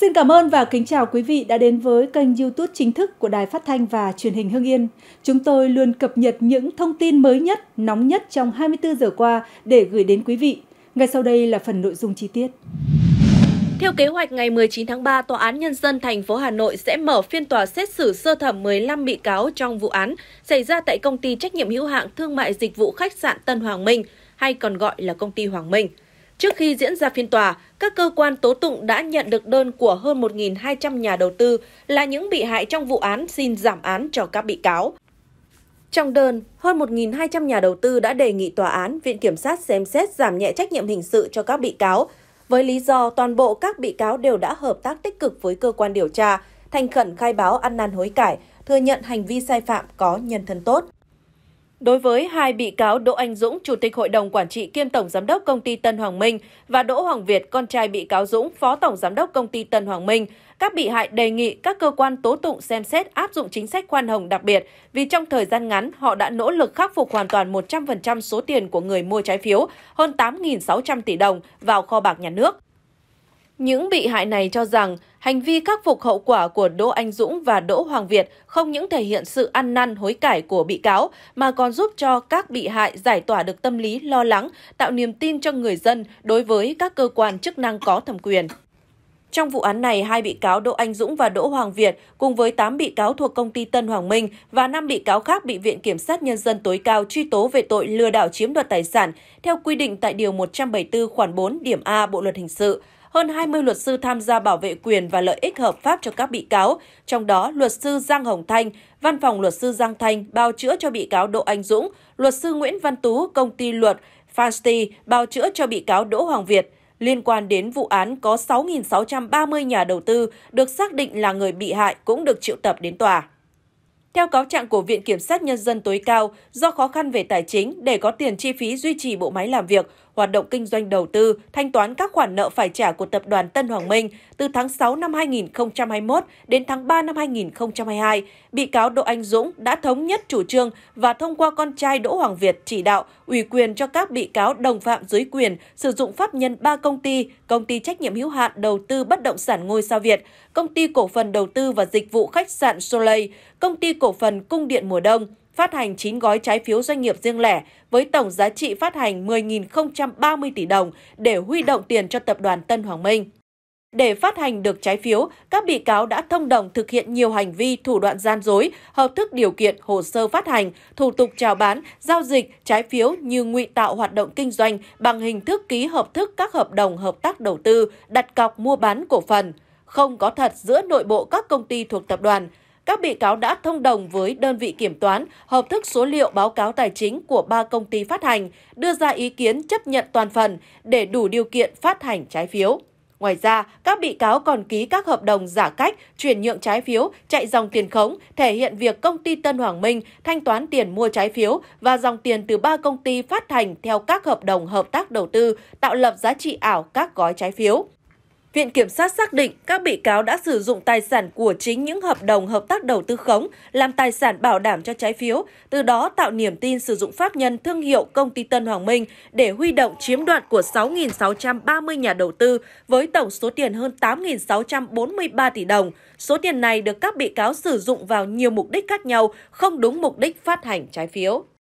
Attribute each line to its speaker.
Speaker 1: Xin cảm ơn và kính chào quý vị đã đến với kênh YouTube chính thức của Đài Phát thanh và Truyền hình Hưng Yên. Chúng tôi luôn cập nhật những thông tin mới nhất, nóng nhất trong 24 giờ qua để gửi đến quý vị. Ngay sau đây là phần nội dung chi tiết. Theo kế hoạch ngày 19 tháng 3, Tòa án Nhân dân thành phố Hà Nội sẽ mở phiên tòa xét xử sơ thẩm 15 bị cáo trong vụ án xảy ra tại công ty trách nhiệm hữu hạn thương mại dịch vụ khách sạn Tân Hoàng Minh hay còn gọi là công ty Hoàng Minh. Trước khi diễn ra phiên tòa, các cơ quan tố tụng đã nhận được đơn của hơn 1.200 nhà đầu tư là những bị hại trong vụ án xin giảm án cho các bị cáo. Trong đơn, hơn 1.200 nhà đầu tư đã đề nghị tòa án, Viện Kiểm sát xem xét giảm nhẹ trách nhiệm hình sự cho các bị cáo, với lý do toàn bộ các bị cáo đều đã hợp tác tích cực với cơ quan điều tra, thành khẩn khai báo ăn năn hối cải, thừa nhận hành vi sai phạm có nhân thân tốt. Đối với hai bị cáo Đỗ Anh Dũng, Chủ tịch Hội đồng Quản trị kiêm Tổng Giám đốc Công ty Tân Hoàng Minh và Đỗ Hoàng Việt, con trai bị cáo Dũng, Phó Tổng Giám đốc Công ty Tân Hoàng Minh, các bị hại đề nghị các cơ quan tố tụng xem xét áp dụng chính sách khoan hồng đặc biệt vì trong thời gian ngắn họ đã nỗ lực khắc phục hoàn toàn 100% số tiền của người mua trái phiếu hơn 8.600 tỷ đồng vào kho bạc nhà nước. Những bị hại này cho rằng hành vi khắc phục hậu quả của Đỗ Anh Dũng và Đỗ Hoàng Việt không những thể hiện sự ăn năn hối cải của bị cáo mà còn giúp cho các bị hại giải tỏa được tâm lý lo lắng, tạo niềm tin cho người dân đối với các cơ quan chức năng có thẩm quyền. Trong vụ án này, hai bị cáo Đỗ Anh Dũng và Đỗ Hoàng Việt cùng với 8 bị cáo thuộc công ty Tân Hoàng Minh và 5 bị cáo khác bị Viện Kiểm sát Nhân dân tối cao truy tố về tội lừa đảo chiếm đoạt tài sản theo quy định tại Điều 174 khoản 4 điểm A Bộ Luật Hình sự. Hơn 20 luật sư tham gia bảo vệ quyền và lợi ích hợp pháp cho các bị cáo, trong đó luật sư Giang Hồng Thanh, văn phòng luật sư Giang Thanh bào chữa cho bị cáo Đỗ Anh Dũng, luật sư Nguyễn Văn Tú, công ty luật Fasti bào chữa cho bị cáo Đỗ Hoàng Việt. Liên quan đến vụ án có 6.630 nhà đầu tư được xác định là người bị hại cũng được triệu tập đến tòa. Theo cáo trạng của Viện Kiểm sát Nhân dân tối cao, do khó khăn về tài chính để có tiền chi phí duy trì bộ máy làm việc, hoạt động kinh doanh đầu tư, thanh toán các khoản nợ phải trả của tập đoàn Tân Hoàng Minh từ tháng 6 năm 2021 đến tháng 3 năm 2022, bị cáo Đỗ Anh Dũng đã thống nhất chủ trương và thông qua con trai Đỗ Hoàng Việt chỉ đạo ủy quyền cho các bị cáo đồng phạm dưới quyền sử dụng pháp nhân ba công ty, công ty trách nhiệm hữu hạn đầu tư bất động sản ngôi sao Việt, công ty cổ phần đầu tư và dịch vụ khách sạn Soleil, công ty cổ phần cung điện mùa đông, phát hành 9 gói trái phiếu doanh nghiệp riêng lẻ với tổng giá trị phát hành 10.030 tỷ đồng để huy động tiền cho tập đoàn Tân Hoàng Minh. Để phát hành được trái phiếu, các bị cáo đã thông đồng thực hiện nhiều hành vi thủ đoạn gian dối, hợp thức điều kiện hồ sơ phát hành, thủ tục chào bán, giao dịch trái phiếu như ngụy tạo hoạt động kinh doanh bằng hình thức ký hợp thức các hợp đồng hợp tác đầu tư, đặt cọc mua bán cổ phần, không có thật giữa nội bộ các công ty thuộc tập đoàn các bị cáo đã thông đồng với đơn vị kiểm toán hợp thức số liệu báo cáo tài chính của ba công ty phát hành, đưa ra ý kiến chấp nhận toàn phần để đủ điều kiện phát hành trái phiếu. Ngoài ra, các bị cáo còn ký các hợp đồng giả cách, chuyển nhượng trái phiếu, chạy dòng tiền khống, thể hiện việc công ty Tân Hoàng Minh thanh toán tiền mua trái phiếu và dòng tiền từ ba công ty phát hành theo các hợp đồng hợp tác đầu tư, tạo lập giá trị ảo các gói trái phiếu. Viện Kiểm sát xác định các bị cáo đã sử dụng tài sản của chính những hợp đồng hợp tác đầu tư khống làm tài sản bảo đảm cho trái phiếu, từ đó tạo niềm tin sử dụng pháp nhân thương hiệu công ty Tân Hoàng Minh để huy động chiếm đoạt của 6.630 nhà đầu tư với tổng số tiền hơn 8.643 tỷ đồng. Số tiền này được các bị cáo sử dụng vào nhiều mục đích khác nhau, không đúng mục đích phát hành trái phiếu.